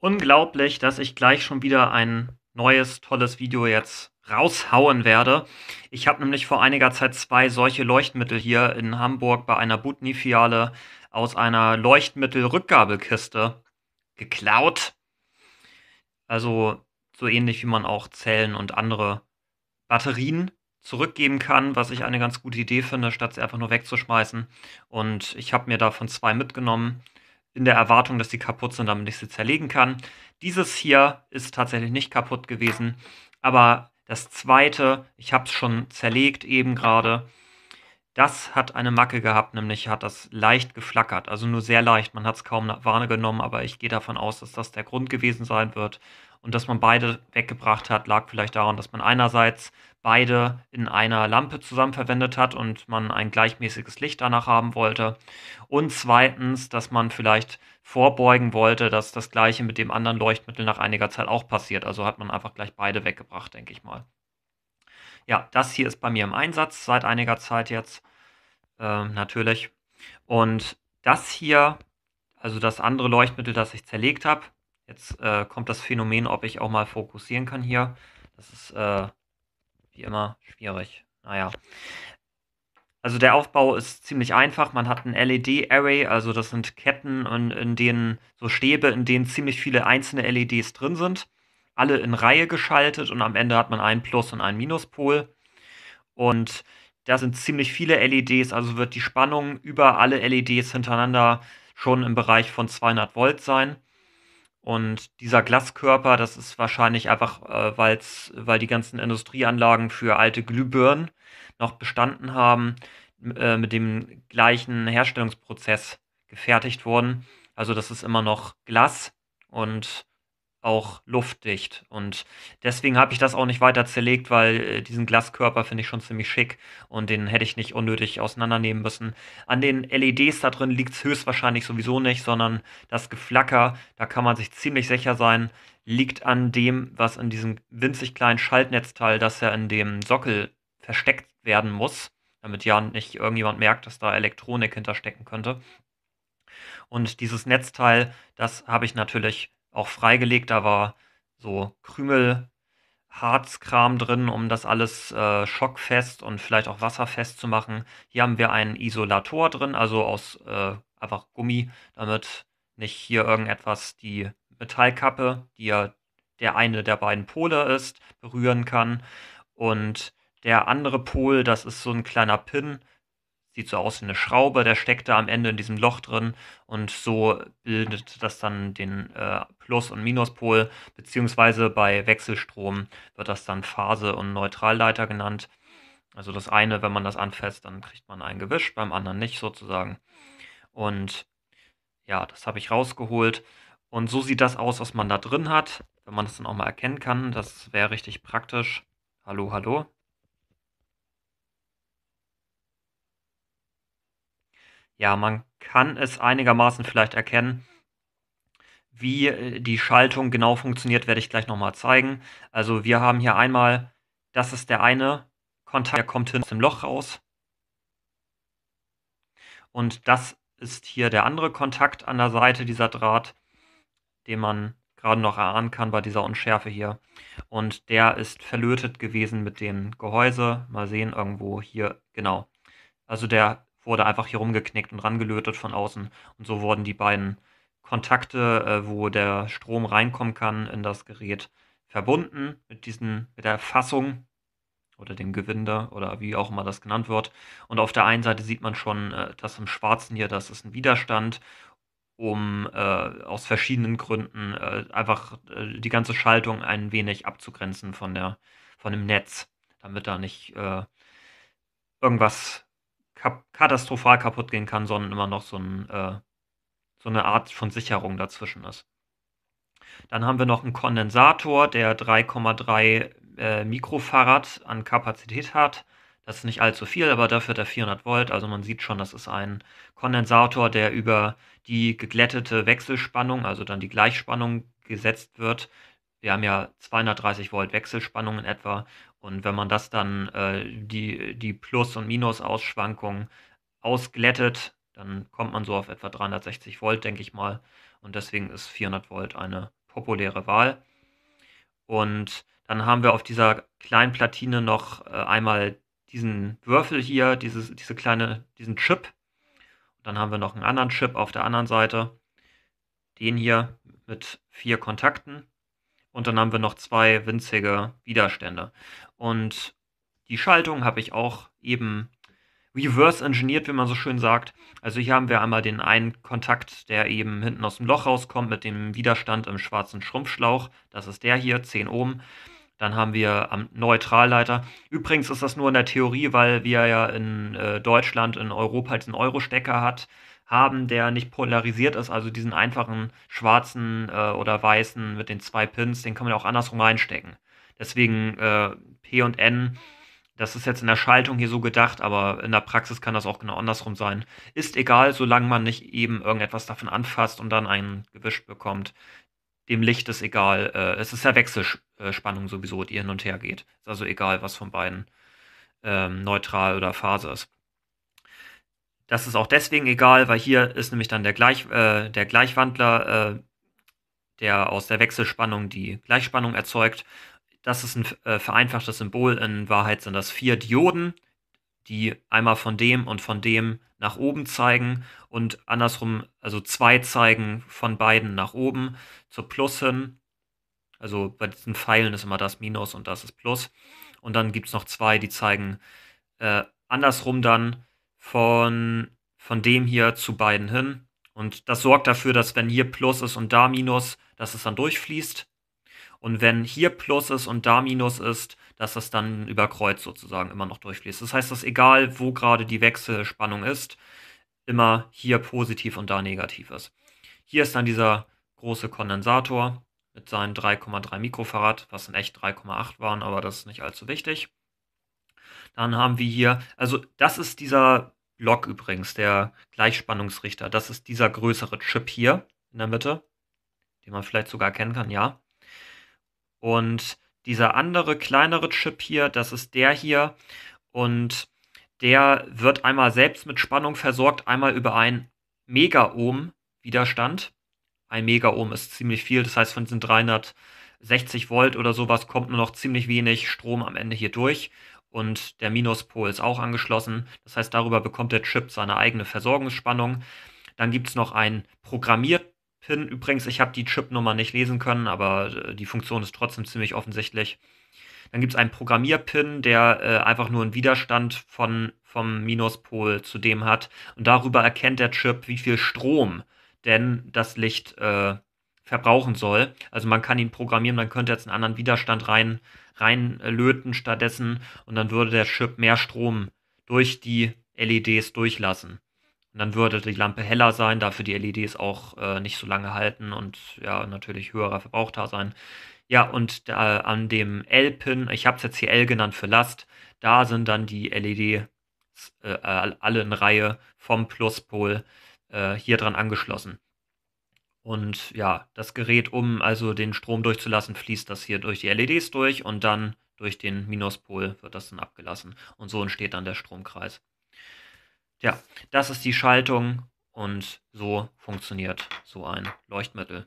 unglaublich, dass ich gleich schon wieder ein neues, tolles Video jetzt raushauen werde. Ich habe nämlich vor einiger Zeit zwei solche Leuchtmittel hier in Hamburg bei einer butni fiale aus einer Leuchtmittel-Rückgabelkiste geklaut. Also so ähnlich wie man auch Zellen und andere Batterien zurückgeben kann, was ich eine ganz gute Idee finde, statt sie einfach nur wegzuschmeißen. Und ich habe mir davon zwei mitgenommen in der Erwartung, dass sie kaputt sind, damit ich sie zerlegen kann. Dieses hier ist tatsächlich nicht kaputt gewesen, aber das zweite, ich habe es schon zerlegt eben gerade, das hat eine Macke gehabt, nämlich hat das leicht geflackert, also nur sehr leicht, man hat es kaum wahrgenommen, aber ich gehe davon aus, dass das der Grund gewesen sein wird. Und dass man beide weggebracht hat, lag vielleicht daran, dass man einerseits beide in einer Lampe zusammen verwendet hat und man ein gleichmäßiges Licht danach haben wollte. Und zweitens, dass man vielleicht vorbeugen wollte, dass das gleiche mit dem anderen Leuchtmittel nach einiger Zeit auch passiert. Also hat man einfach gleich beide weggebracht, denke ich mal. Ja, das hier ist bei mir im Einsatz seit einiger Zeit jetzt, äh, natürlich. Und das hier, also das andere Leuchtmittel, das ich zerlegt habe, jetzt äh, kommt das Phänomen, ob ich auch mal fokussieren kann hier. Das ist äh, wie immer schwierig. Naja. Also der Aufbau ist ziemlich einfach. Man hat ein LED-Array, also das sind Ketten, in, in denen so Stäbe, in denen ziemlich viele einzelne LEDs drin sind. Alle in Reihe geschaltet und am Ende hat man einen Plus- und einen Minuspol. Und da sind ziemlich viele LEDs, also wird die Spannung über alle LEDs hintereinander schon im Bereich von 200 Volt sein. Und dieser Glaskörper, das ist wahrscheinlich einfach, äh, weil's, weil die ganzen Industrieanlagen für alte Glühbirnen noch bestanden haben, äh, mit dem gleichen Herstellungsprozess gefertigt wurden. Also das ist immer noch Glas und auch luftdicht. Und deswegen habe ich das auch nicht weiter zerlegt, weil äh, diesen Glaskörper finde ich schon ziemlich schick und den hätte ich nicht unnötig auseinandernehmen müssen. An den LEDs da drin liegt es höchstwahrscheinlich sowieso nicht, sondern das Geflacker, da kann man sich ziemlich sicher sein, liegt an dem, was in diesem winzig kleinen Schaltnetzteil, das ja in dem Sockel versteckt werden muss, damit ja nicht irgendjemand merkt, dass da Elektronik hinterstecken könnte. Und dieses Netzteil, das habe ich natürlich auch freigelegt. Da war so Krümel, Harzkram drin, um das alles äh, schockfest und vielleicht auch wasserfest zu machen. Hier haben wir einen Isolator drin, also aus äh, einfach Gummi, damit nicht hier irgendetwas die Metallkappe, die ja der eine der beiden Pole ist, berühren kann. Und der andere Pol, das ist so ein kleiner Pin, sieht so aus wie eine Schraube, der steckt da am Ende in diesem Loch drin und so bildet das dann den äh, Plus- und Minuspol, beziehungsweise bei Wechselstrom wird das dann Phase- und Neutralleiter genannt. Also das eine, wenn man das anfasst, dann kriegt man ein Gewisch, beim anderen nicht sozusagen. Und ja, das habe ich rausgeholt. Und so sieht das aus, was man da drin hat, wenn man das dann auch mal erkennen kann. Das wäre richtig praktisch. Hallo, hallo. ja, man kann es einigermaßen vielleicht erkennen. Wie äh, die Schaltung genau funktioniert, werde ich gleich nochmal zeigen. Also wir haben hier einmal, das ist der eine Kontakt, der kommt hin aus dem Loch raus. Und das ist hier der andere Kontakt an der Seite dieser Draht, den man gerade noch erahnen kann bei dieser Unschärfe hier. Und der ist verlötet gewesen mit dem Gehäuse. Mal sehen, irgendwo hier, genau. Also der wurde einfach hier rumgeknickt und rangelötet von außen. Und so wurden die beiden Kontakte, äh, wo der Strom reinkommen kann, in das Gerät verbunden mit, diesen, mit der Fassung oder dem Gewinde oder wie auch immer das genannt wird. Und auf der einen Seite sieht man schon, äh, dass im Schwarzen hier, das ist ein Widerstand um äh, aus verschiedenen Gründen äh, einfach äh, die ganze Schaltung ein wenig abzugrenzen von der von dem Netz, damit da nicht äh, irgendwas katastrophal kaputt gehen kann, sondern immer noch so, ein, äh, so eine Art von Sicherung dazwischen ist. Dann haben wir noch einen Kondensator, der 3,3 äh, Mikrofarad an Kapazität hat. Das ist nicht allzu viel, aber dafür hat er 400 Volt. Also man sieht schon, das ist ein Kondensator, der über die geglättete Wechselspannung, also dann die Gleichspannung gesetzt wird. Wir haben ja 230 Volt Wechselspannung in etwa und wenn man das dann äh, die, die Plus- und Minus-Ausschwankungen ausglättet, dann kommt man so auf etwa 360 Volt, denke ich mal. Und deswegen ist 400 Volt eine populäre Wahl. Und dann haben wir auf dieser kleinen Platine noch äh, einmal diesen Würfel hier, dieses, diese kleine, diesen Chip. Und dann haben wir noch einen anderen Chip auf der anderen Seite. Den hier mit vier Kontakten und dann haben wir noch zwei winzige Widerstände. Und die Schaltung habe ich auch eben reverse engineert, wie man so schön sagt. Also hier haben wir einmal den einen Kontakt, der eben hinten aus dem Loch rauskommt mit dem Widerstand im schwarzen Schrumpfschlauch. Das ist der hier, 10 Ohm. Dann haben wir am Neutralleiter. Übrigens ist das nur in der Theorie, weil wir ja in äh, Deutschland, in Europa halt diesen Euro-Stecker hat haben, der nicht polarisiert ist. Also diesen einfachen schwarzen äh, oder weißen mit den zwei Pins, den kann man auch andersrum reinstecken. Deswegen äh, P und N, das ist jetzt in der Schaltung hier so gedacht, aber in der Praxis kann das auch genau andersrum sein. Ist egal, solange man nicht eben irgendetwas davon anfasst und dann einen gewischt bekommt. Dem Licht ist egal. Äh, es ist ja Wechselspannung sowieso, die hin und her geht. Ist also egal, was von beiden ähm, neutral oder Phase ist. Das ist auch deswegen egal, weil hier ist nämlich dann der, Gleich, äh, der Gleichwandler, äh, der aus der Wechselspannung die Gleichspannung erzeugt. Das ist ein äh, vereinfachtes Symbol. In Wahrheit sind das vier Dioden, die einmal von dem und von dem nach oben zeigen und andersrum, also zwei zeigen von beiden nach oben zur Plus hin. Also bei diesen Pfeilen ist immer das Minus und das ist Plus. Und dann gibt es noch zwei, die zeigen äh, andersrum dann von, von dem hier zu beiden hin. Und das sorgt dafür, dass wenn hier Plus ist und da Minus, dass es dann durchfließt. Und wenn hier Plus ist und da Minus ist, dass es dann über Kreuz sozusagen immer noch durchfließt. Das heißt, dass egal, wo gerade die Wechselspannung ist, immer hier positiv und da negativ ist. Hier ist dann dieser große Kondensator mit seinen 3,3 Mikrofarad, was in echt 3,8 waren, aber das ist nicht allzu wichtig. Dann haben wir hier, also das ist dieser Block übrigens, der Gleichspannungsrichter. Das ist dieser größere Chip hier in der Mitte, den man vielleicht sogar erkennen kann, ja. Und dieser andere kleinere Chip hier, das ist der hier. Und der wird einmal selbst mit Spannung versorgt, einmal über einen Megaohm-Widerstand. Ein Megaohm ist ziemlich viel, das heißt von diesen 360 Volt oder sowas kommt nur noch ziemlich wenig Strom am Ende hier durch und der Minuspol ist auch angeschlossen. Das heißt, darüber bekommt der Chip seine eigene Versorgungsspannung. Dann gibt es noch einen Programmierpin. Übrigens, ich habe die Chipnummer nicht lesen können, aber äh, die Funktion ist trotzdem ziemlich offensichtlich. Dann gibt es einen Programmierpin, der äh, einfach nur einen Widerstand von, vom Minuspol zu dem hat. Und darüber erkennt der Chip, wie viel Strom denn das Licht äh, verbrauchen soll. Also man kann ihn programmieren, man könnte jetzt einen anderen Widerstand rein, reinlöten stattdessen und dann würde der Chip mehr Strom durch die LEDs durchlassen. Und dann würde die Lampe heller sein, dafür die LEDs auch äh, nicht so lange halten und ja, natürlich höherer Verbrauch da sein. Ja, und äh, an dem L-Pin, ich habe es jetzt hier L genannt für Last, da sind dann die LEDs äh, alle in Reihe vom Pluspol äh, hier dran angeschlossen. Und ja, das Gerät, um also den Strom durchzulassen, fließt das hier durch die LEDs durch und dann durch den Minuspol wird das dann abgelassen. Und so entsteht dann der Stromkreis. Tja, das ist die Schaltung und so funktioniert so ein Leuchtmittel.